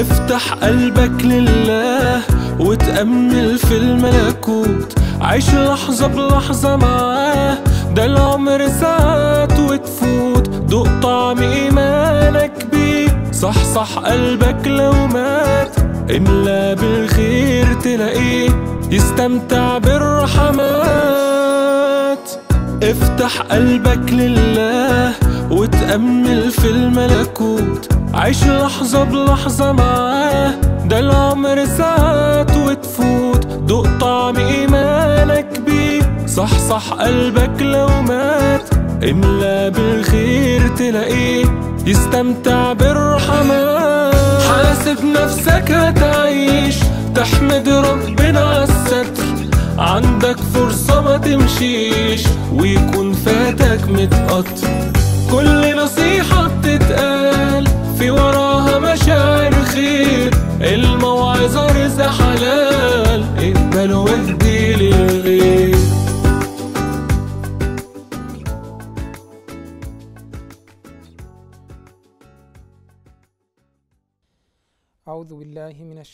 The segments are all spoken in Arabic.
افتح قلبك لله وتأمل في الملكوت عيش لحظة بلحظة معاه ده العمر ساعات وتفوت دوق طعم إيمانك بيه صح صح قلبك لو مات إملا بالخير تلاقيه يستمتع بالرحمات افتح قلبك لله وتأمل في الملكوت عيش لحظة بلحظة معاه ده العمر ساعات وتفوت دوق طعم إيمانك بيه صح صح قلبك لو مات املا بالخير تلاقيه يستمتع بالرحمات حاسب نفسك هتعيش تحمد ربنا عالستر عندك فرصة ما تمشيش ويكون فاتك متقطر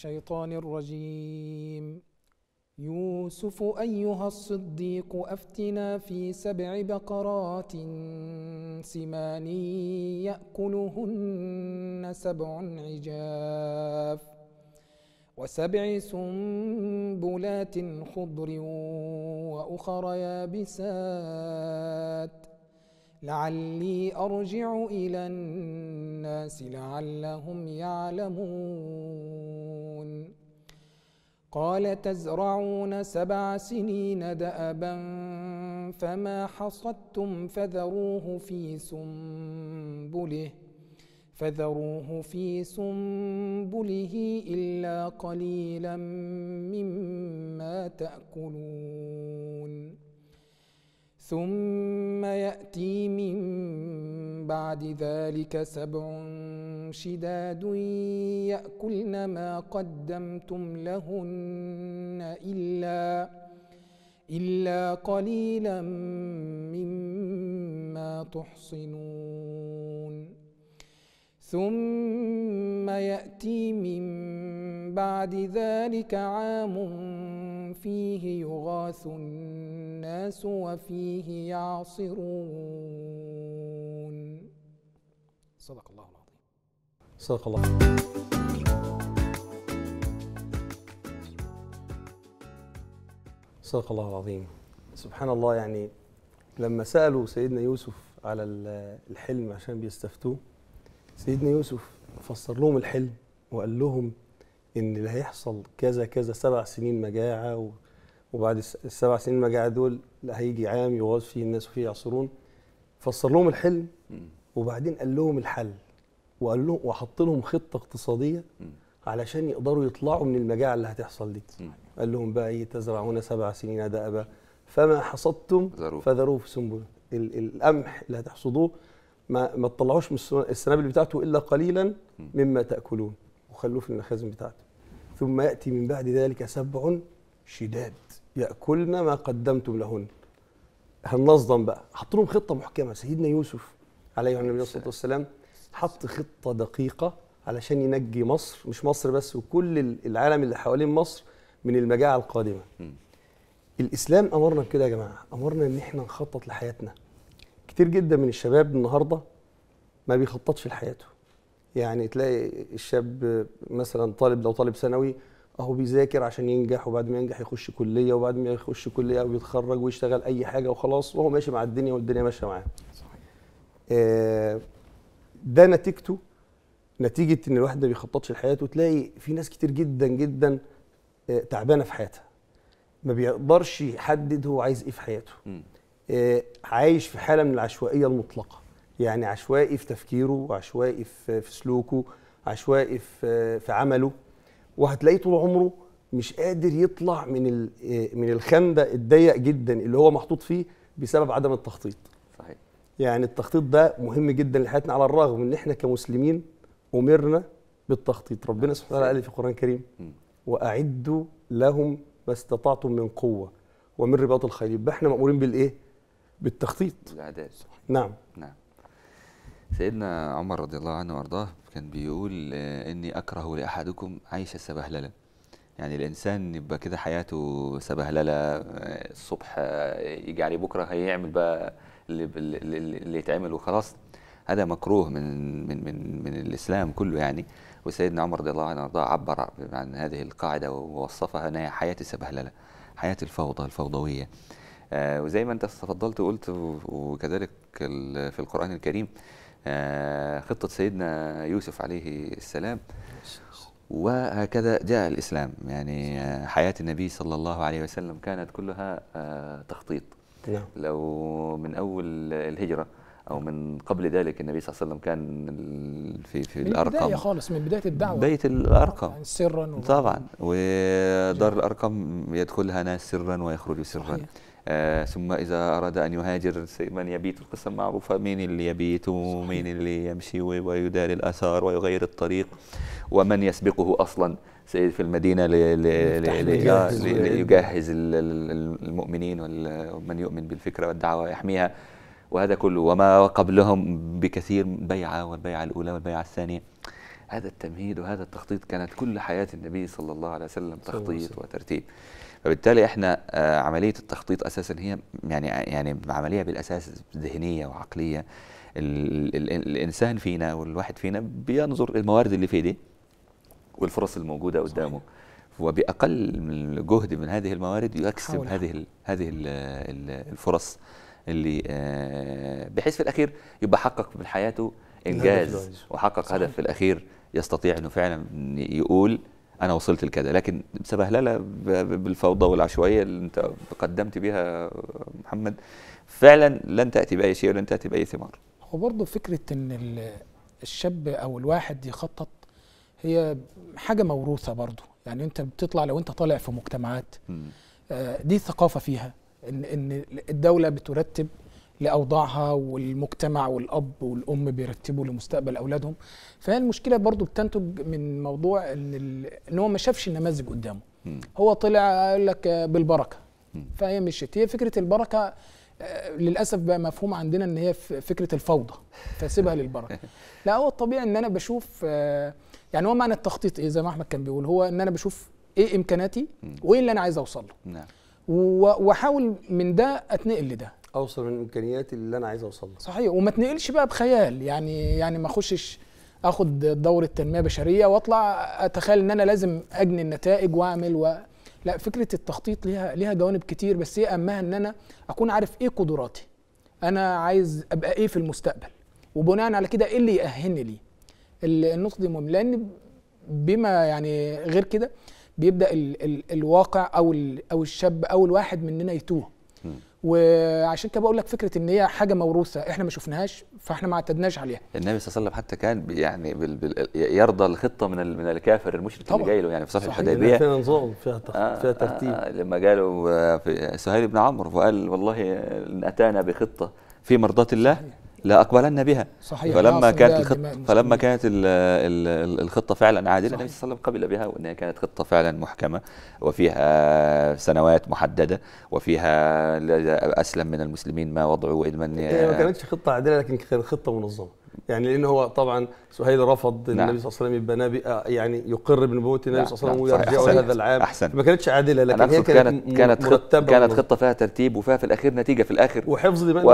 الشيطان الرجيم يوسف أيها الصديق أفتنا في سبع بقرات سمان يأكلهن سبع عجاف وسبع سنبلات خضر وأخر يابسات ۖ لعلي أرجع إلى الناس لعلهم يعلمون قال تزرعون سبع سنين دأبا فما حصدتم فذروه في سنبله فذروه في سنبله إلا قليلا مما تأكلون ثم يأتي من بعد ذلك سبع شداد يأكلن ما قدمتم لهن إلا إلا قليلا مما تحصنون ثم يأتي من بعد ذلك عام فيه يغاث الناس وفيه يعصرون صدق الله العظيم صدق الله صدق الله العظيم سبحان الله يعني لما سألوا سيدنا يوسف على الحلم عشان بيستفتوه سيدنا يوسف فسر لهم الحلم وقال لهم ان اللي هيحصل كذا كذا سبع سنين مجاعه وبعد السبع سنين مجاعه دول هيجي عام يغاز فيه الناس وفيه يعصرون فسر لهم الحلم وبعدين قال لهم الحل وقال لهم وحط لهم خطه اقتصاديه علشان يقدروا يطلعوا من المجاعه اللي هتحصل دي قال لهم بقى ايه تزرعون سبع سنين دأبا فما حصدتم فذروه في سنبله القمح اللي هتحصدوه ما ما تطلعوش من السنابل بتاعته الا قليلا مما تاكلون وخلوه في المخازن بتاعته ثم ياتي من بعد ذلك سبع شداد ياكلن ما قدمتم لهن هننظم بقى حط لهم خطه محكمه سيدنا يوسف عليه النبي الصلاه والسلام حط خطه دقيقه علشان ينجي مصر مش مصر بس وكل العالم اللي حوالين مصر من المجاعه القادمه الاسلام امرنا بكده يا جماعه امرنا ان احنا نخطط لحياتنا كتير جدا من الشباب النهارده ما بيخططش لحياته يعني تلاقي الشاب مثلا طالب لو طالب ثانوي اهو بيذاكر عشان ينجح وبعد ما ينجح يخش كليه وبعد ما يخش كليه او يتخرج ويشتغل اي حاجه وخلاص وهو ماشي مع الدنيا والدنيا ماشيه معاه صحيح آه، ده نتيجته نتيجه ان الواحد ما بيخططش لحياته تلاقي في ناس كتير جدا جدا آه تعبانه في حياتها ما بيقدرش يحدد هو عايز ايه في حياته م. عايش في حاله من العشوائيه المطلقه يعني عشوائي في تفكيره وعشوائي في سلوكه عشوائي في في عمله وهتلاقيه طول عمره مش قادر يطلع من من الخندق الضيق جدا اللي هو محطوط فيه بسبب عدم التخطيط صحيح يعني التخطيط ده مهم جدا لحياتنا على الرغم ان احنا كمسلمين امرنا بالتخطيط ربنا سبحانه وتعالى قال في القران الكريم واعدوا لهم ما استطعتم من قوه ومن رباط الخيل يبقى احنا مامورين بالايه بالتخطيط الاعداد نعم نعم سيدنا عمر رضي الله عنه وارضاه كان بيقول آه، اني اكره لاحدكم عيش السبهلله يعني الانسان يبقى كده حياته سبهلله آه، الصبح آه، يجي عليه بكره هيعمل بقى اللي, اللي يتعمل وخلاص هذا مكروه من من من من الاسلام كله يعني وسيدنا عمر رضي الله عنه وارضاه عبر عن هذه القاعده ووصفها انها حياه السبهلله حياه الفوضى الفوضويه آه، وزي ما انت تفضلت وقلت وكذلك في القرآن الكريم آه، خطة سيدنا يوسف عليه السلام وهكذا جاء الإسلام يعني آه، حياة النبي صلى الله عليه وسلم كانت كلها تخطيط نعم. لو من أول الهجرة أو من قبل ذلك النبي صلى الله عليه وسلم كان في في من الأرقم بداية خالص من بداية الدعوة بداية الأرقام يعني سرا طبعا ودار الأرقم يدخلها ناس سرا ويخرجوا سرا صحيح. آه ثم إذا أراد أن يهاجر من يبيت القصة معروفة مين اللي يبيت ومين اللي يمشي ويداري الآثار ويغير الطريق ومن يسبقه أصلا سيد في المدينة ليجهز المؤمنين ومن يؤمن بالفكرة والدعوة ويحميها وهذا كله وما قبلهم بكثير بيعة والبيعة الأولى والبيعة الثانية هذا التمهيد وهذا التخطيط كانت كل حياة النبي صلى الله عليه وسلم تخطيط وترتيب فبالتالي احنا آه، عمليه التخطيط اساسا هي يعني يعني عمليه بالاساس ذهنيه وعقليه الانسان فينا والواحد فينا بينظر الموارد اللي في ايديه والفرص الموجوده قدامه وباقل جهد من هذه الموارد يكسب هذه هذه الفرص اللي آه، بحيث في الاخير يبقى حقق من حياته انجاز وحقق هدف في الاخير يستطيع انه فعلا يقول انا وصلت لكذا لكن سبهلله بالفوضى والعشوائيه اللي انت قدمت بيها محمد فعلا لن تاتي باي شيء ولن تاتي باي ثمار هو برضه فكره ان الشاب او الواحد يخطط هي حاجه موروثه برضه يعني انت بتطلع لو انت طالع في مجتمعات آه، دي ثقافه فيها ان ان الدوله بترتب لاوضاعها والمجتمع والاب والام بيرتبوا لمستقبل اولادهم فهي المشكله برضو بتنتج من موضوع ان ان هو ما شافش النماذج قدامه هو طلع قال لك بالبركه فهي مشيت هي فكره البركه آه، للاسف بقى مفهوم عندنا ان هي فكره الفوضى فسيبها للبركه لا هو الطبيعي ان انا بشوف آه، يعني هو معنى التخطيط ايه زي ما احمد كان بيقول هو ان انا بشوف ايه امكاناتي وايه اللي انا عايز اوصل له نعم. واحاول من ده اتنقل لده اوصل من الامكانيات اللي انا عايز اوصل لها صحيح وما تنقلش بقى بخيال يعني يعني ما اخشش اخد دوره تنميه بشريه واطلع اتخيل ان انا لازم اجني النتائج واعمل و... لا فكره التخطيط ليها ليها جوانب كتير بس هي اهمها ان انا اكون عارف ايه قدراتي انا عايز ابقى ايه في المستقبل وبناء على كده ايه اللي يأهلني ليه النقطه دي مهمه لان بما يعني غير كده بيبدا ال ال الواقع او ال او الشاب او الواحد مننا يتوه وعشان كده بقول لك فكره ان هي حاجه موروثه احنا ما شفناهاش فاحنا ما اعتدناش عليها النبي صلى الله عليه وسلم حتى كان يعني بال بال يرضى الخطه من من الكافر المشرك اللي جاي له يعني في صفحه الحديبيه فيها نظام فيها آه فيها ترتيب آه لما جاله آه، سهيل بن عمرو وقال والله ان اتانا بخطه في مرضاه الله صحيح. لا أقبلن بها صحيح آه، فلما كانت الخطة فلما كانت الخطة فعلا عادلة النبي صلى الله عليه وسلم قبل بها وأنها كانت خطة فعلا محكمة وفيها سنوات محددة وفيها أسلم من المسلمين ما وضعوا إدمان ما كانتش خطة عادلة لكن كانت خطة منظمة يعني لأن هو طبعا سهيل رفض نعم. النبي صلى الله عليه وسلم يبقى نبي آه، يعني يقر بنبوه النبي نعم، صلى الله عليه نعم، وسلم ويرجع هذا العام أحسن. ما كانتش عادله لكن هي كانت كانت مرتبه كانت خطه فيها ترتيب وفيها في الاخير نتيجه في الاخر وحفظ دماء و...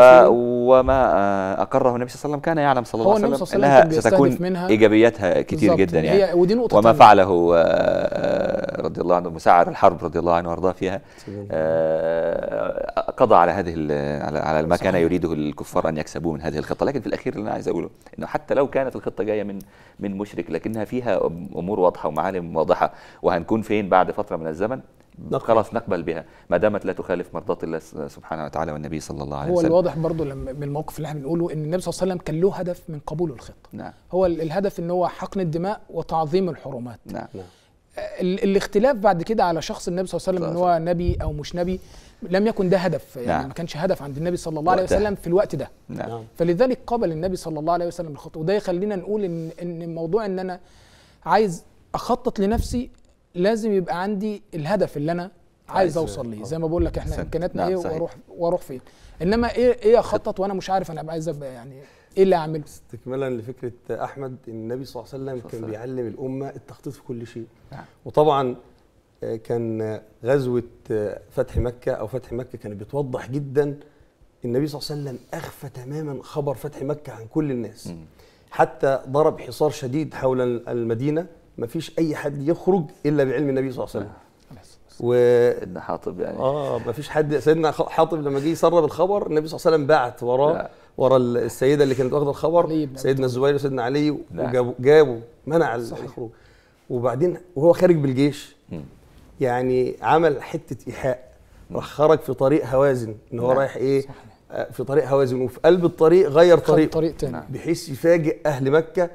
وما آه، اقره النبي صلى الله عليه وسلم كان يعلم صلى الله عليه وسلم انها ستكون منها ايجابياتها كثير جدا يعني ودي نقطة وما فعله آه، رضي الله عنه مساعر الحرب رضي الله عنه وارضاه فيها قضى على هذه على ما كان يريده الكفار ان يكسبوه من هذه الخطه لكن في الاخير اللي انا عايز اقوله انه حتى لو كانت الخطه جايه من من مشرك لكنها فيها امور واضحه ومعالم واضحه وهنكون فين بعد فتره من الزمن خلاص نقبل بها ما دامت لا تخالف مرضات الله سبحانه وتعالى والنبي صلى الله عليه وسلم هو الواضح برضه لما من الموقف اللي احنا بنقوله ان النبي صلى الله عليه وسلم كان له هدف من قبول الخطه نعم. هو الهدف ان هو حقن الدماء وتعظيم الحرمات نعم, نعم. الاختلاف بعد كده على شخص النبي صلى الله عليه وسلم ان هو نبي او مش نبي لم يكن ده هدف يعني نعم. ما كانش هدف عند النبي صلى الله عليه وسلم في الوقت ده نعم. نعم. فلذلك قبل النبي صلى الله عليه وسلم الخطوه وده يخلينا نقول ان ان موضوع ان انا عايز اخطط لنفسي لازم يبقى عندي الهدف اللي انا عايز اوصل ليه زي ما بقول لك احنا امكانياتنا نعم ايه واروح واروح فين انما ايه ايه اخطط وانا مش عارف انا ابقى عايز ابقى يعني ايه اللي اعمله استكمالا لفكره احمد النبي صلى الله عليه وسلم كان بيعلم الامه التخطيط في كل شيء نعم. وطبعا كان غزوة فتح مكة أو فتح مكة كانت بتوضح جدا النبي صلى الله عليه وسلم أخفى تماما خبر فتح مكة عن كل الناس حتى ضرب حصار شديد حول المدينة ما فيش أي حد يخرج إلا بعلم النبي صلى الله عليه وسلم آه. و سيدنا حاطب يعني اه ما فيش حد سيدنا حاطب لما جه يسرب الخبر النبي صلى الله عليه وسلم بعت وراه ورا السيده اللي كانت واخده الخبر سيدنا الزبير وسيدنا علي وجابوا جابوا منع الخروج وبعدين وهو خارج بالجيش يعني عمل حته ايحاء رخرك في طريق هوازن ان هو نعم، رايح ايه صحيح. آه، في طريق هوازن وفي قلب الطريق غير طريق طريق تاني نعم. بحيث يفاجئ اهل مكه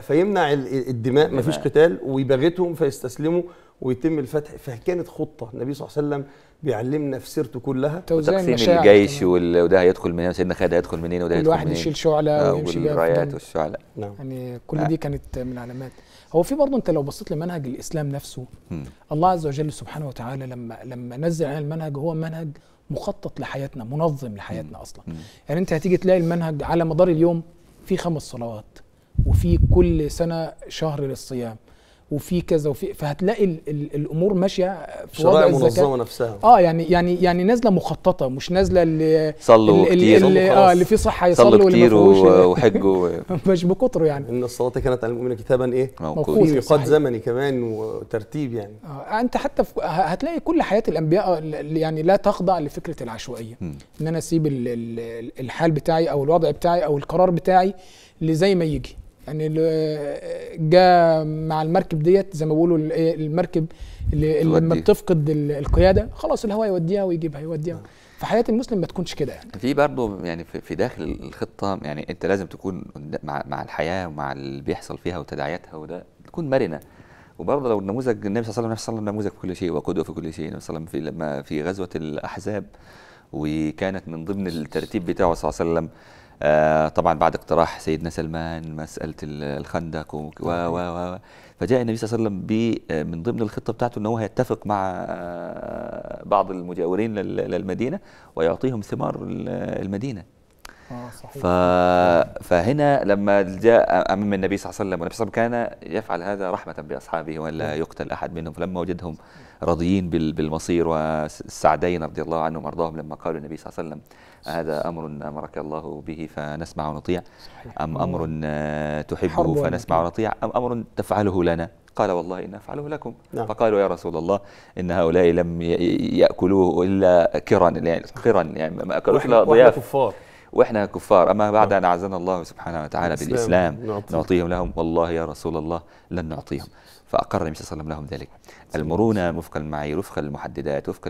فيمنع الدماء مفيش قتال ويباغتهم فيستسلموا ويتم الفتح فكانت خطه النبي صلى الله عليه وسلم بيعلمنا في سيرته كلها تقسيم الجيش وده هيدخل منين سيدنا خالد هيدخل منين وده هيدخل منين الواحد يشيل شعله آه، ويمشي بيها والرايات والشعله نعم يعني كل دي آه. كانت من علامات هو في برضه انت لو بصيت لمنهج الاسلام نفسه م. الله عز وجل سبحانه وتعالى لما لما نزل علينا المنهج هو منهج مخطط لحياتنا منظم لحياتنا م. اصلا م. يعني انت هتيجي تلاقي المنهج على مدار اليوم في خمس صلوات وفي كل سنه شهر للصيام وفي كذا وفي فهتلاقي الـ الـ الامور ماشيه في وضع الزكاه منظمه نفسها اه يعني يعني يعني نازله مخططه مش نازله اللي صلوا كتير اللي اه اللي فيه صحه يصلوا صلوا كتير وحجوا مش بكتره يعني ان الصلاه كانت على المؤمن كتابا ايه موقوت ميقات زمني كمان وترتيب يعني آه انت حتى هتلاقي كل حياه الانبياء يعني لا تخضع لفكره العشوائيه م. ان انا اسيب الحال بتاعي او الوضع بتاعي او القرار بتاعي لزي ما يجي يعني جاء مع المركب ديت زي ما بيقولوا إيه، المركب اللي لما بتفقد القياده خلاص الهواء يوديها ويجيبها يوديها آه. فحياه المسلم ما تكونش كده يعني في برضه يعني في داخل الخطه يعني انت لازم تكون مع مع الحياه ومع اللي بيحصل فيها وتداعياتها وده تكون مرنه وبرضه لو النموذج النبي صلى الله عليه وسلم نموذج في كل شيء وقدوه في كل شيء النبي صلى الله عليه وسلم في لما في غزوه الاحزاب وكانت من ضمن الترتيب بتاعه صلى الله عليه وسلم آه، طبعا بعد اقتراح سيدنا سلمان مساله الخندق و و و فجاء النبي صلى الله عليه وسلم آه، من ضمن الخطه بتاعته ان هو هيتفق مع آه، بعض المجاورين للمدينه ويعطيهم ثمار المدينه صحيح. ف... فهنا لما جاء امام النبي صلى الله عليه وسلم والنبي صلى الله عليه وسلم كان يفعل هذا رحمه باصحابه ولا نعم. يقتل احد منهم فلما وجدهم راضيين بالمصير والسعدين رضي الله عنهم ارضاهم لما قالوا النبي صلى الله عليه وسلم هذا أمر أمرك الله به فنسمع ونطيع صحيح. أم أمر تحبه فنسمع ونطيع أم أمر تفعله لنا قال والله إن أفعله لكم نعم. فقالوا يا رسول الله إن هؤلاء لم يأكلوه إلا كرا يعني قرا يعني ما أكلوش إلا ضياف كفار واحنا كفار اما بعد نعم. ان اعزنا الله سبحانه وتعالى بالاسلام نعطيهم لهم والله يا رسول الله لن نعطيهم فأقر النبي صلى الله عليه وسلم لهم ذلك المرونة وفق المعايير وفق المحددات وفق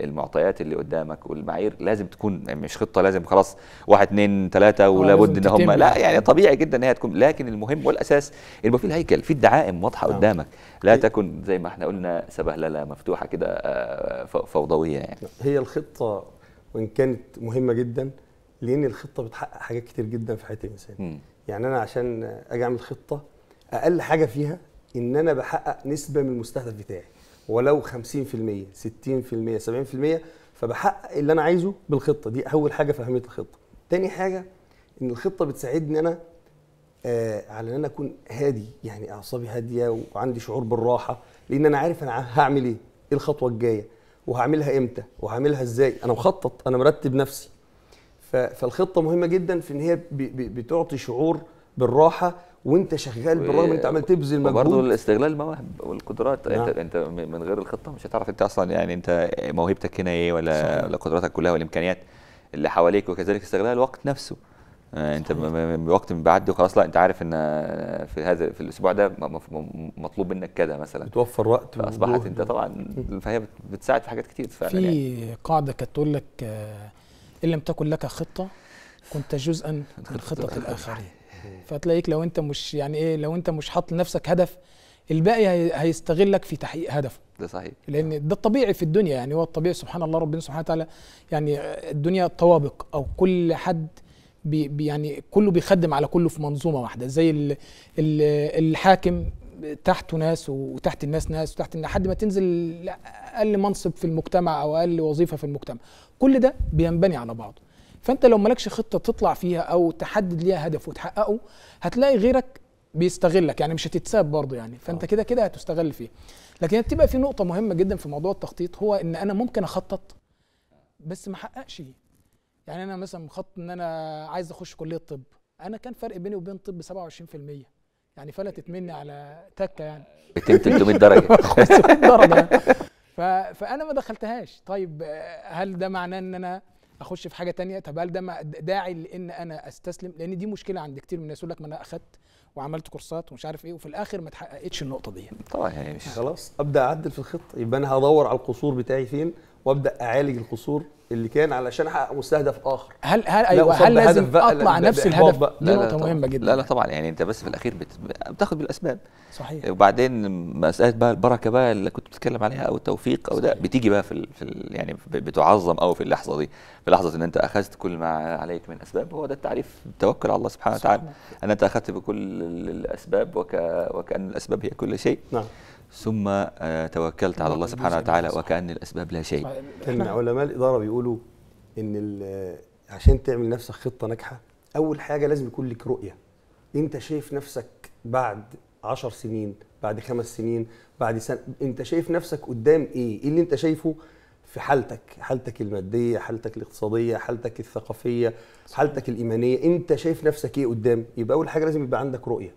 المعطيات اللي قدامك والمعايير لازم تكون مش خطة لازم خلاص واحد اثنين ثلاثة آه، ولا بد ان هم لا يعني طبيعي جدا ان هي تكون لكن المهم والاساس يبقى في الهيكل في الدعائم واضحة آه. قدامك لا تكن زي ما احنا قلنا سبهللة مفتوحة كده آه، فوضوية يعني هي الخطة وان كانت مهمة جدا لان الخطة بتحقق حاجات كتير جدا في حياة الانسان يعني انا عشان اجي اعمل خطة اقل حاجه فيها ان انا بحقق نسبه من المستهدف بتاعي ولو 50% 60% 70% فبحقق اللي انا عايزه بالخطه دي اول حاجه في اهميه الخطه تاني حاجه ان الخطه بتساعدني انا آه على ان انا اكون هادي يعني اعصابي هاديه وعندي شعور بالراحه لان انا عارف انا هعمل ايه ايه الخطوه الجايه وهعملها امتى وهعملها ازاي انا مخطط انا مرتب نفسي فالخطه مهمه جدا في ان هي بتعطي شعور بالراحه وانت شغال بالرغم ان انت عمال تبذل مجهود برضه الاستغلال المواهب والقدرات نعم. انت انت من غير الخطه مش هتعرف انت اصلا يعني انت موهبتك هنا ايه ولا صحيح. ولا قدراتك كلها والامكانيات اللي حواليك وكذلك استغلال الوقت نفسه آه، صحيح. انت وقت بيعدي وخلاص لا انت عارف ان في هذا في الاسبوع ده مطلوب منك كذا مثلا بتوفر وقت فاصبحت انت طبعا فهي بتساعد في حاجات كتير فعلا في يعني. قاعده كانت تقول لك آه، ان لم تكن لك خطه كنت جزءا من خطه الاخرين إيه. فتلاقيك لو انت مش يعني ايه لو انت مش حاط لنفسك هدف الباقي هيستغلك في تحقيق هدفه ده صحيح لان ده الطبيعي في الدنيا يعني هو الطبيعي سبحان الله ربنا سبحانه وتعالى يعني الدنيا طوابق او كل حد بي يعني كله بيخدم على كله في منظومه واحده زي الـ الـ الحاكم تحته ناس وتحت الناس ناس وتحت لحد ما تنزل اقل منصب في المجتمع او اقل وظيفه في المجتمع كل ده بينبني على بعضه فانت لو مالكش خطه تطلع فيها او تحدد ليها هدف وتحققه هتلاقي غيرك بيستغلك يعني مش هتتساب برضه يعني فانت آه. كده كده هتستغل فيه لكن بتبقى في نقطه مهمه جدا في موضوع التخطيط هو ان انا ممكن اخطط بس ما احققش يعني انا مثلا مخطط ان انا عايز اخش كليه طب انا كان فرق بيني وبين طب 27% يعني فلتت مني على تكه يعني 300 درجه 500 درجه فانا ما دخلتهاش طيب هل ده معناه ان انا اخش في حاجه تانية طب هل ده داعي لان انا استسلم لان دي مشكله عند كتير من الناس يقول لك ما انا اخذت وعملت كورسات ومش عارف ايه وفي الاخر ما تحققتش النقطه دي طبعا يعني مش خلاص ابدا اعدل في الخطه يبقى انا هدور على القصور بتاعي فين وابدا اعالج القصور اللي كان علشان احقق مستهدف اخر هل هل ايوه هل لازم اطلع نفس الهدف بقى. دي نقطه مهمه جدا لا لا طبعا يعني انت بس في الاخير بتاخد بالاسباب صحيح وبعدين مساله بقى البركه بقى اللي كنت بتتكلم عليها او التوفيق او ده بتيجي بقى في, ال في ال يعني بتعظم او في اللحظه دي في لحظه ان انت اخذت كل ما عليك من اسباب هو ده التعريف التوكل على الله سبحانه وتعالى ان انت اخذت بكل الاسباب وك وكان الاسباب هي كل شيء نعم ثم آه، توكلت على الله سبحانه وتعالى وكأن الأسباب لا شيء علماء الإدارة بيقولوا إن آه، عشان تعمل نفسك خطة ناجحة أول حاجة لازم يكون لك رؤية أنت شايف نفسك بعد عشر سنين بعد خمس سنين بعد سنة أنت شايف نفسك قدام إيه إيه اللي أنت شايفه في حالتك حالتك المادية حالتك الاقتصادية حالتك الثقافية حالتك الإيمانية أنت شايف نفسك إيه قدام يبقى أول حاجة لازم يبقى عندك رؤية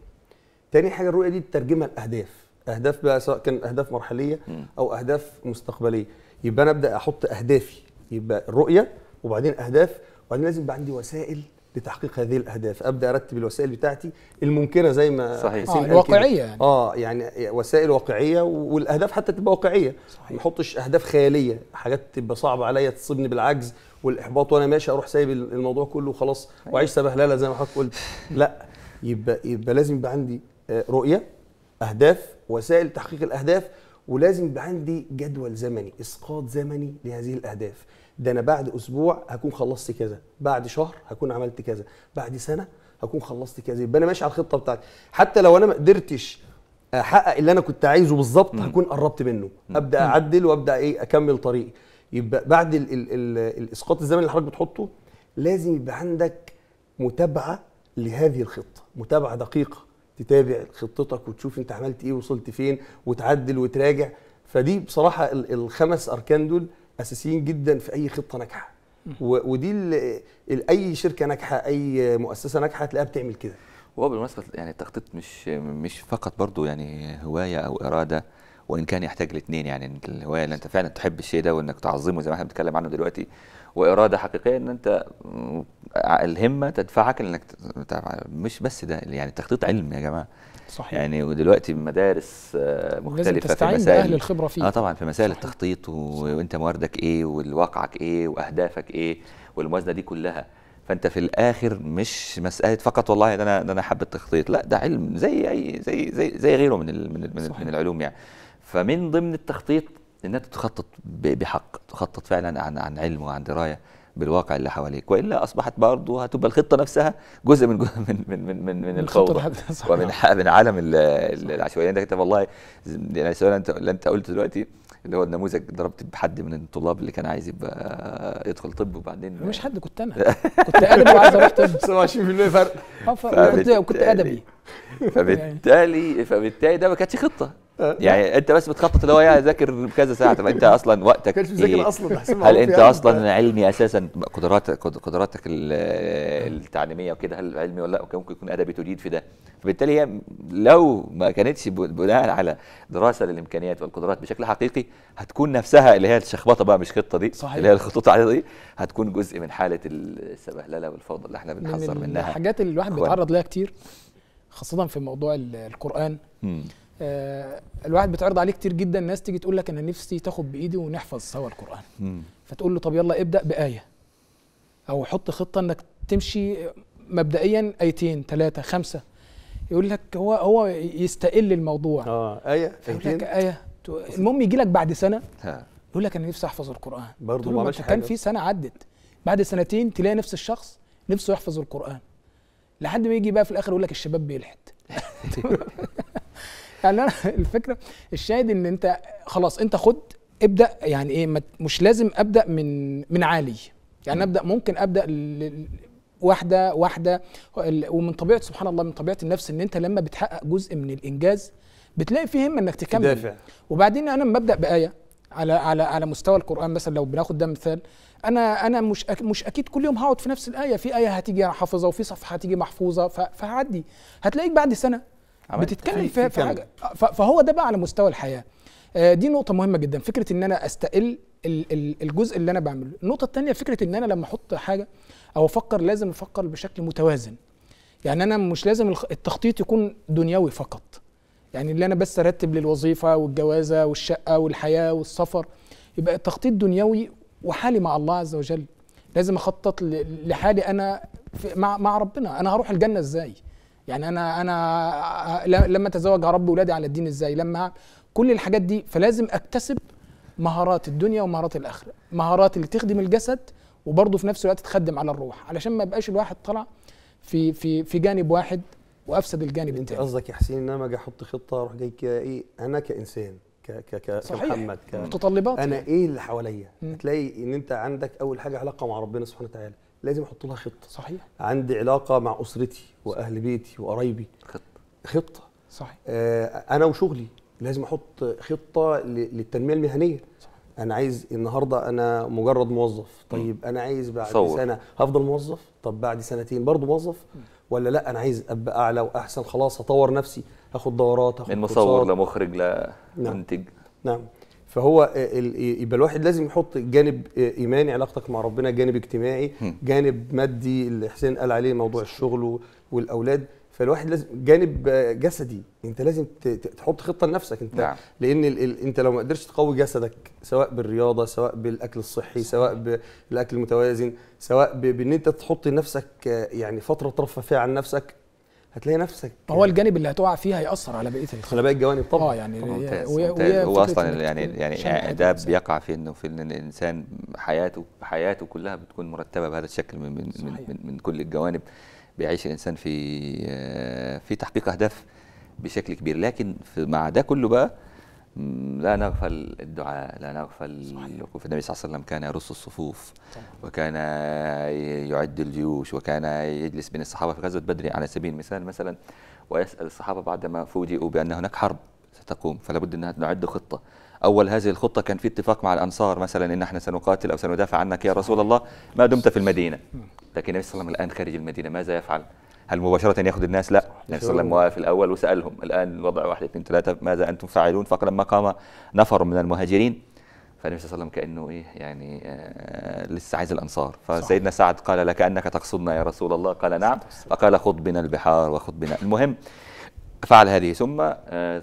تاني حاجة الرؤية دي تترجمها لأهداف اهداف بقى سواء كان اهداف مرحليه او اهداف مستقبليه يبقى انا ابدا احط اهدافي يبقى الرؤيه وبعدين اهداف وبعدين لازم يبقى عندي وسائل لتحقيق هذه الاهداف ابدا ارتب الوسائل بتاعتي الممكنه زي ما صحيح آه واقعيه يعني. اه يعني وسائل واقعيه والاهداف حتى تبقى واقعيه ما احطش اهداف خياليه حاجات تبقى صعبه عليا تصيبني بالعجز والاحباط وانا ماشي اروح سايب الموضوع كله وخلاص أيوة. واعيش سبهلله زي ما حضرتك قلت لا يبقى يبقى لازم يبقى عندي آه، رؤيه اهداف وسائل تحقيق الاهداف ولازم يبقى عندي جدول زمني اسقاط زمني لهذه الاهداف ده انا بعد اسبوع هكون خلصت كذا بعد شهر هكون عملت كذا بعد سنه هكون خلصت كذا يبقى انا ماشي على الخطه بتاعتي حتى لو انا ما قدرتش احقق اللي انا كنت عايزه بالظبط هكون قربت منه ابدا اعدل وابدا ايه اكمل طريقي يبقى بعد الـ الـ الـ الاسقاط الزمني اللي حضرتك بتحطه لازم يبقى عندك متابعه لهذه الخطه متابعه دقيقه تتابع خطتك وتشوف انت عملت ايه وصلت فين وتعدل وتراجع فدي بصراحه الخمس اركان دول اساسيين جدا في اي خطه ناجحه ودي اي شركه ناجحه اي مؤسسه ناجحه هتلاقيها بتعمل كده هو بالمناسبه يعني التخطيط مش مش فقط برضو يعني هوايه او اراده وان كان يحتاج الاثنين يعني الهوايه اللي انت فعلا تحب الشيء ده وانك تعظمه زي ما احنا بنتكلم عنه دلوقتي واراده حقيقيه ان انت الهمه تدفعك انك مش بس ده يعني تخطيط علم يا جماعه صحيح يعني ودلوقتي مدارس آه، مختلفه لازم تستعين في مسائل باهل الخبره فيه اه طبعا في مسائل صحيح. التخطيط وانت مواردك ايه والواقعك ايه واهدافك ايه والموازنه دي كلها فانت في الاخر مش مساله فقط والله ده انا ده انا حابب التخطيط لا ده علم زي اي زي زي زي غيره من ال من, ال من, ال من العلوم يعني فمن ضمن التخطيط انت تخطط بحق تخطط فعلا عن عن علم وعن درايه بالواقع اللي حواليك والا اصبحت برضه هتبقى الخطه نفسها جزء من جزء من من من من, من الفوضى ومن من عالم العشوائيه انت والله يعني سؤال انت اللي انت قلته دلوقتي اللي هو النموذج ضربت بحد من الطلاب اللي كان عايز يبقى يدخل طب وبعدين مش حد كنت انا كنت ادبي وعايز اروح طب 27% أه، فرق كنت ادبي فبالتالي فبالتالي ده ما كانتش خطه يعني انت بس بتخطط اللي هو يا ذاكر كذا ساعه طب انت اصلا وقتك كانش بذاكر إيه؟ اصلا هل انت يعني. اصلا علمي اساسا قدراتك قدراتك التعليميه وكده هل علمي ولا لا ممكن يكون ادبي تجيد في ده فبالتالي هي لو ما كانتش بناء على دراسه للامكانيات والقدرات بشكل حقيقي هتكون نفسها اللي هي الشخبطه بقى مش خطه دي صحيح. اللي هي الخطوط العريضه دي هتكون جزء من حاله السبهلله والفوضى اللي احنا بنحذر من منها الحاجات اللي الواحد بيتعرض لها كتير خاصه في موضوع القران م. آه، الواحد بتعرض عليه كتير جدا ناس تيجي تقول لك انا نفسي تاخد بايدي ونحفظ سوا القران فتقول له طب يلا ابدا بايه او حط خطه انك تمشي مبدئيا ايتين ثلاثه خمسه يقول لك هو هو يستقل الموضوع اه ايه ايتين ايه المهم يجي لك بعد سنه يقول لك انا نفسي احفظ القران برضه ما عملش كان في سنه عدت بعد سنتين تلاقي نفس الشخص نفسه يحفظ القران لحد ما يجي بقى في الاخر يقول لك الشباب بيلحد يعني انا الفكره الشاهد ان انت خلاص انت خد ابدا يعني ايه مش لازم ابدا من من عالي يعني ابدا ممكن ابدا واحده واحده ومن طبيعه سبحان الله من طبيعه النفس ان انت لما بتحقق جزء من الانجاز بتلاقي فيه همه انك تكمل دافع. وبعدين انا لما بايه على على على مستوى القران مثلا لو بناخد ده مثال انا انا مش مش اكيد كل يوم هقعد في نفس الايه في ايه هتيجي حافظه وفي صفحه هتيجي محفوظه فهعدي هتلاقيك بعد سنه بتتكلم في, في حاجه فهو ده بقى على مستوى الحياه آه، دي نقطه مهمه جدا فكره ان انا استقل الجزء اللي انا بعمله النقطه الثانيه فكره ان انا لما احط حاجه او افكر لازم افكر بشكل متوازن يعني انا مش لازم التخطيط يكون دنيوي فقط يعني اللي انا بس ارتب للوظيفه والجوازه والشقه والحياه والسفر يبقى التخطيط دنيوي وحالي مع الله عز وجل لازم اخطط لحالي انا مع مع ربنا انا هروح الجنه ازاي يعني انا انا لما اتزوج هربي اولادي على الدين ازاي لما كل الحاجات دي فلازم اكتسب مهارات الدنيا ومهارات الاخره مهارات اللي تخدم الجسد وبرضه في نفس الوقت تخدم على الروح علشان ما يبقاش الواحد طلع في في في جانب واحد وافسد الجانب الثاني قصدك يا حسين ان انا اجي احط خطه اروح جاي ايه انا كانسان ك ك ك صحيح. كمحمد متطلبات انا يعني. ايه اللي حواليا هتلاقي ان انت عندك اول حاجه علاقه مع ربنا سبحانه وتعالى لازم احط لها خطه صحيح عندي علاقه مع اسرتي واهل بيتي وقرايبي خطه خطه صحيح آه انا وشغلي لازم احط خطه للتنميه المهنيه صح. انا عايز النهارده انا مجرد موظف طيب م. انا عايز بعد صور. سنه هفضل موظف طب بعد سنتين برضه موظف م. ولا لا انا عايز ابقى اعلى واحسن خلاص اطور نفسي هاخد دورات هاخد من مصور لمخرج لمنتج نعم. منتج. نعم فهو يبقى الواحد لازم يحط جانب ايماني علاقتك مع ربنا جانب اجتماعي جانب مادي اللي حسين قال عليه موضوع الشغل والاولاد فالواحد لازم جانب جسدي انت لازم تحط خطه لنفسك انت نعم. لان ال ال انت لو ما قدرتش تقوي جسدك سواء بالرياضه سواء بالاكل الصحي سواء بالاكل المتوازن سواء بان انت تحط لنفسك آه، يعني فتره ترفه فيها عن نفسك هتلاقي نفسك هو يعني الجانب اللي هتقع فيه هياثر على بقيه الخلايا بقيه الجوانب طبعا اه يعني ممتاز هو اصلا يعني يعني, يعني ده بيقع في انه في ان الانسان حياته حياته كلها بتكون مرتبه بهذا الشكل من من, من من من كل الجوانب بيعيش الانسان في آه، في تحقيق اهداف بشكل كبير لكن مع ده كله بقى لا نغفل الدعاء لا نغفل الوقوف النبي صلى الله عليه وسلم كان يرص الصفوف وكان يعد الجيوش وكان يجلس بين الصحابة في غزوة بدر على سبيل المثال مثلا ويسأل الصحابة بعدما فوجئوا بأن هناك حرب ستقوم فلا بد أن نعد خطة أول هذه الخطة كان في اتفاق مع الأنصار مثلا إن احنا سنقاتل أو سندافع عنك يا رسول الله ما دمت في المدينة لكن النبي صلى الله عليه وسلم الآن خارج المدينة ماذا يفعل؟ هل مباشرة ياخذ الناس؟ لا، النبي صلى الله عليه وسلم في الأول وسألهم الآن الوضع واحد اثنين ثلاثة ماذا أنتم فاعلون؟ فلما قام نفر من المهاجرين فالنبي صلى الله عليه وسلم كأنه إيه يعني آه لسه عايز الأنصار، فسيدنا سعد قال لكأنك تقصدنا يا رسول الله، قال نعم، فقال خذ بنا البحار وخذ بنا، المهم فعل هذه ثم آه، آه،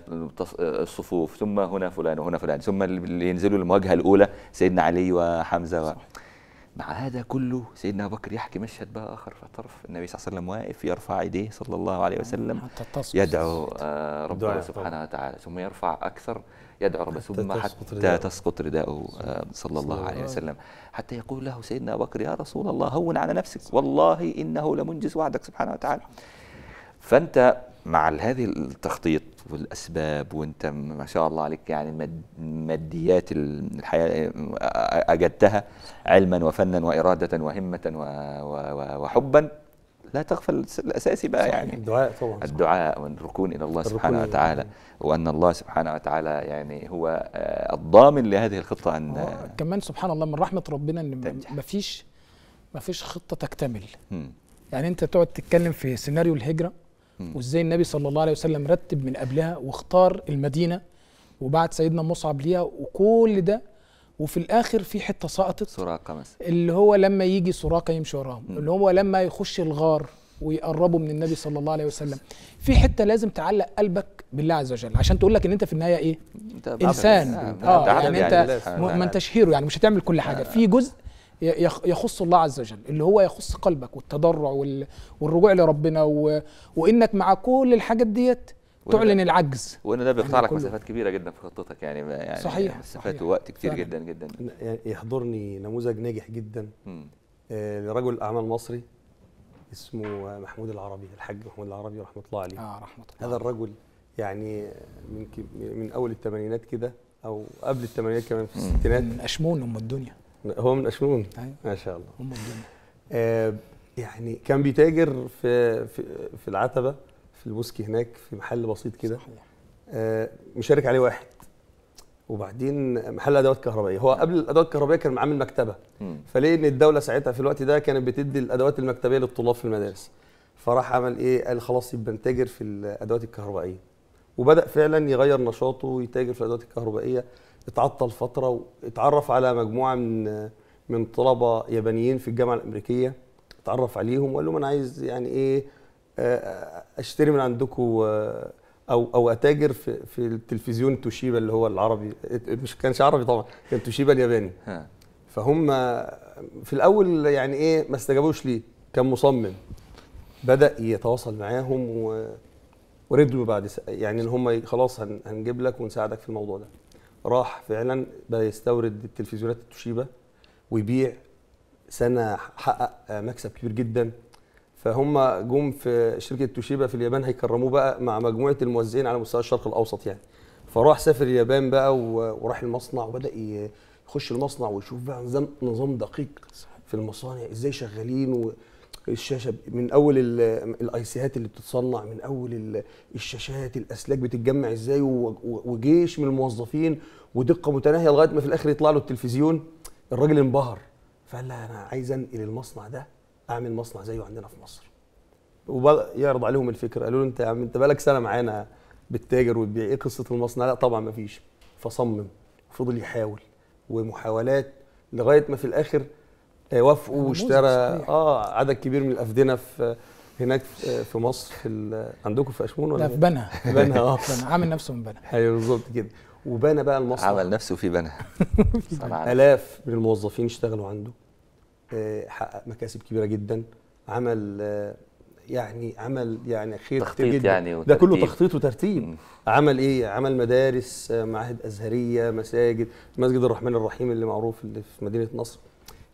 الصفوف ثم هنا فلان وهنا فلان ثم اللي ينزلوا المواجهه الاولى سيدنا علي وحمزه و... مع هذا كله سيدنا ابو بكر يحكي مشهد بقى اخر في طرف النبي صلى الله عليه وسلم واقف يرفع يديه صلى الله عليه آه، وسلم حتى يدعو آه، ربه سبحانه وتعالى ثم يرفع اكثر يدعو ربه ثم حتى تسقط رداءه آه، صلى الله عليه وسلم حتى يقول له سيدنا ابو بكر يا رسول الله هون على نفسك والله انه لمنجز وعدك سبحانه وتعالى فانت مع هذه التخطيط والاسباب وانت ما شاء الله عليك يعني ماديات الحياه اجدتها علما وفنا واراده وهمه وحبا لا تغفل الاساسي بقى يعني الدعاء طبعا الدعاء والركون الى الله سبحانه وتعالى وان الله سبحانه وتعالى يعني هو آه، الضامن لهذه الخطه ان كمان سبحان الله من رحمه ربنا ان ما فيش ما فيش خطه تكتمل يعني انت تقعد تتكلم في سيناريو الهجره وازاي النبي صلى الله عليه وسلم رتب من قبلها واختار المدينه وبعت سيدنا مصعب ليها وكل ده وفي الاخر في حته سقطت سراقه مثلا اللي هو لما يجي سراقه يمشي وراهم اللي هو لما يخش الغار ويقربوا من النبي صلى الله عليه وسلم في حته لازم تعلق قلبك بالله عز وجل عشان تقول لك ان انت في النهايه ايه انسان اه يعني انت يعني ما انتش هيرو يعني مش هتعمل كل حاجه آه. في جزء يخص الله عز وجل اللي هو يخص قلبك والتضرع والرجوع لربنا وانك مع كل الحاجات ديت تعلن العجز وان ده بيقطع يعني لك مسافات كبيره جدا في خطتك يعني يعني صحيح مسافات ووقت كتير جدا جدا يحضرني نموذج ناجح جدا آه لرجل اعمال مصري اسمه محمود العربي الحاج محمود العربي رحمه الله عليه آه رحمه الله هذا الرجل يعني من من اول الثمانينات كده او قبل الثمانينات كمان في الستينات اشمون ام الدنيا هو من أشمون أيوة. ما شاء الله هم آه يعني كان بيتاجر في في, في العتبة في الوسكي هناك في محل بسيط كده آه مشارك عليه واحد وبعدين محل ادوات كهربائيه هو قبل الادوات الكهربائيه كان عامل مكتبه فليه ان الدوله ساعتها في الوقت ده كانت بتدي الادوات المكتبيه للطلاب في المدارس فراح عمل ايه قال خلاص يبقى نتاجر في الادوات الكهربائيه وبدا فعلا يغير نشاطه ويتاجر في الادوات الكهربائيه اتعطل فتره واتعرف على مجموعه من من طلبه يابانيين في الجامعه الامريكيه اتعرف عليهم وقال لهم انا عايز يعني ايه آه، آه، اشتري من عندكم آه، او او اتاجر في في التلفزيون توشيبا اللي هو العربي مش كانش عربي طبعا كان توشيبا الياباني فهم في الاول يعني ايه ما استجابوش ليه كان مصمم بدا يتواصل معاهم و... وردوا بعد يعني ان هم خلاص هنجيب لك ونساعدك في الموضوع ده راح فعلا بدا يستورد التلفزيونات التوشيبا ويبيع سنه حقق مكسب كبير جدا فهم جم في شركه توشيبا في اليابان هيكرموه بقى مع مجموعه الموزعين على مستوى الشرق الاوسط يعني فراح سافر اليابان بقى وراح المصنع وبدا يخش المصنع ويشوف بقى نظام نظام دقيق في المصانع ازاي شغالين و... الشاشه من اول الايسيهات اللي بتتصنع من اول الشاشات الاسلاك بتتجمع ازاي وجيش من الموظفين ودقه متناهيه لغايه ما في الاخر يطلع له التلفزيون الراجل انبهر فقال لا انا عايز انقل المصنع ده اعمل مصنع زيه عندنا في مصر ويعرض عليهم الفكره قالوا له انت يا عم انت بالك سنه معانا بتتاجر وتبيع ايه قصه المصنع لا طبعا ما فيش فصمم وفضل يحاول ومحاولات لغايه ما في الاخر آه، وافقوا واشترى اه عدد كبير من الافدنه في هناك في آه، مصر في عندكم في اشمون ولا لا إيه؟ في بنا بنا اه عامل نفسه من بنا ايوه بالظبط كده وبنى بقى المصنع عمل نفسه في بنا الاف من الموظفين اشتغلوا عنده آه، حقق مكاسب كبيره جدا عمل يعني عمل يعني خير تخطيط جدا يعني وترتيب. ده كله تخطيط وترتيب م. عمل ايه عمل مدارس معاهد ازهريه مساجد مسجد الرحمن الرحيم اللي معروف اللي في مدينه نصر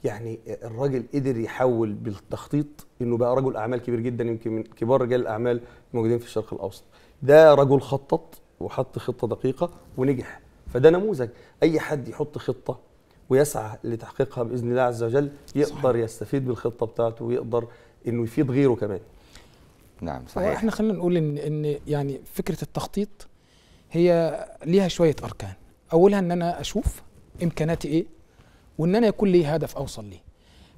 يعني الراجل قدر يحول بالتخطيط انه بقى رجل اعمال كبير جدا يمكن من كبار رجال الاعمال الموجودين في الشرق الاوسط ده رجل خطط وحط خطه دقيقه ونجح فده نموذج اي حد يحط خطه ويسعى لتحقيقها باذن الله عز وجل يقدر صحيح. يستفيد بالخطه بتاعته ويقدر انه يفيد غيره كمان نعم صحيح احنا خلينا نقول ان ان يعني فكره التخطيط هي ليها شويه اركان اولها ان انا اشوف امكاناتي ايه وان انا يكون لي هدف اوصل ليه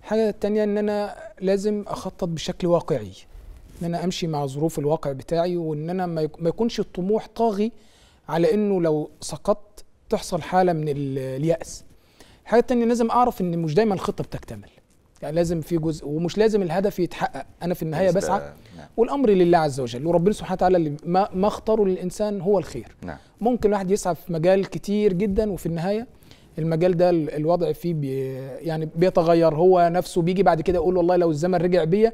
الحاجه التانية ان انا لازم اخطط بشكل واقعي ان انا امشي مع ظروف الواقع بتاعي وان انا ما يكونش الطموح طاغي على انه لو سقطت تحصل حاله من الياس الحاجه التانية لازم اعرف ان مش دايما الخطه بتكتمل يعني لازم في جزء ومش لازم الهدف يتحقق انا في النهايه بسعى نعم. والامر لله عز وجل وربنا سبحانه وتعالى اللي ما ما اختاره للانسان هو الخير نعم. ممكن الواحد يسعى في مجال كتير جدا وفي النهايه المجال ده الوضع فيه بي يعني بيتغير هو نفسه بيجي بعد كده يقول والله لو الزمن رجع بيا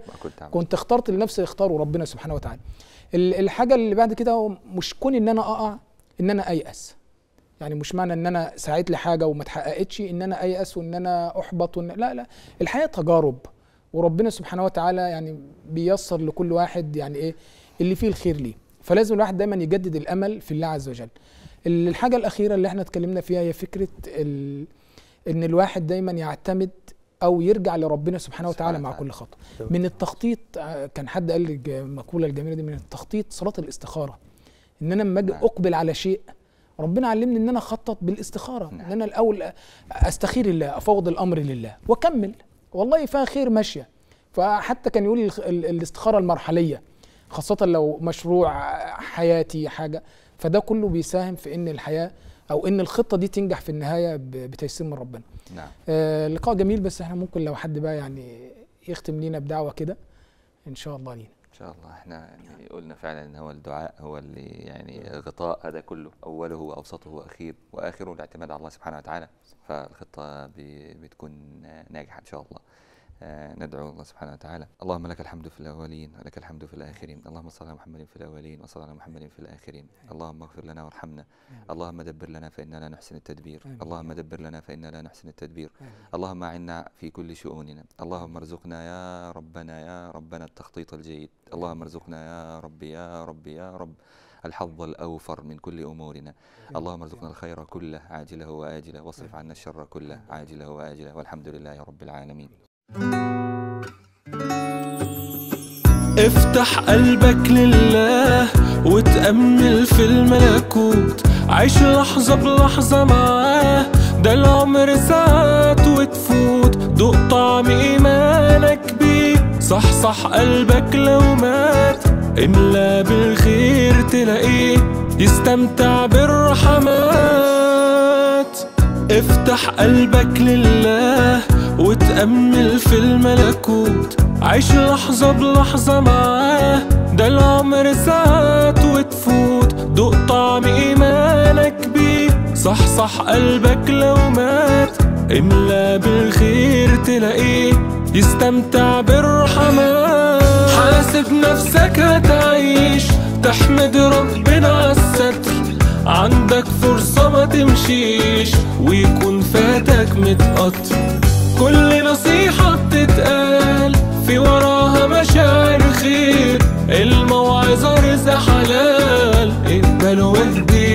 كنت, اخترت لنفسي اختاره ربنا سبحانه وتعالى الحاجه اللي بعد كده مش كون ان انا اقع ان انا ايأس يعني مش معنى ان انا سعيت لحاجه وما اتحققتش ان انا ايأس وان انا احبط وإن لا لا الحياه تجارب وربنا سبحانه وتعالى يعني بيسر لكل واحد يعني ايه اللي فيه الخير ليه فلازم الواحد دايما يجدد الامل في الله عز وجل الحاجه الاخيره اللي احنا اتكلمنا فيها هي فكره ان الواحد دايما يعتمد او يرجع لربنا سبحانه وتعالى مع كل خطوه من التخطيط آه، كان حد قال المقوله الجميله دي من التخطيط صلاه الاستخاره ان انا لما اجي نعم. اقبل على شيء ربنا علمني ان انا اخطط بالاستخاره نعم. ان انا الاول استخير الله افوض الامر لله واكمل والله فيها خير ماشيه فحتى كان يقول الاستخاره المرحليه خاصه لو مشروع آه، حياتي حاجه فده كله بيساهم في ان الحياه او ان الخطه دي تنجح في النهايه بتيسير من ربنا نعم آه لقاء جميل بس احنا ممكن لو حد بقى يعني يختم لينا بدعوه كده ان شاء الله لينا ان شاء الله احنا يعني قلنا فعلا ان هو الدعاء هو اللي يعني غطاء هذا كله اوله واوسطه واخير واخره الاعتماد على الله سبحانه وتعالى فالخطه بتكون ناجحه ان شاء الله آه، ندعو الله سبحانه وتعالى اللهم لك الحمد في الأولين ولك الحمد في الآخرين اللهم صل على محمد في الأولين وصل على محمد في الآخرين اللهم اغفر لنا وارحمنا اللهم دبر لنا فإنا لا نحسن التدبير اللهم دبر لنا فإنا لا نحسن التدبير اللهم أعنا في كل شؤوننا اللهم ارزقنا يا ربنا يا ربنا التخطيط الجيد اللهم ارزقنا يا ربي يا ربي يا رب الحظ الأوفر من كل أمورنا اللهم ارزقنا الخير كله عاجله وآجله واصرف عنا الشر كله عاجله وآجله والحمد لله رب العالمين افتح قلبك لله وتأمل في الملكوت عيش لحظة بلحظة معاه ده العمر ساعات وتفوت دوق طعم إيمانك بيه صح صح قلبك لو مات املا بالخير تلاقيه يستمتع بالرحمات افتح قلبك لله وتأمل في الملكوت عيش لحظة بلحظة معاه ده العمر ساعات وتفوت دوق طعم إيمانك بيه صح صح قلبك لو مات املا بالخير تلاقيه يستمتع بالرحمات حاسب نفسك هتعيش تحمد ربنا عالستر عندك فرصة ما تمشيش ويكون فاتك متقطر كل نصيحة بتتقال في وراها مشاعر خير الموعظة رزق حلال اقبل واهدي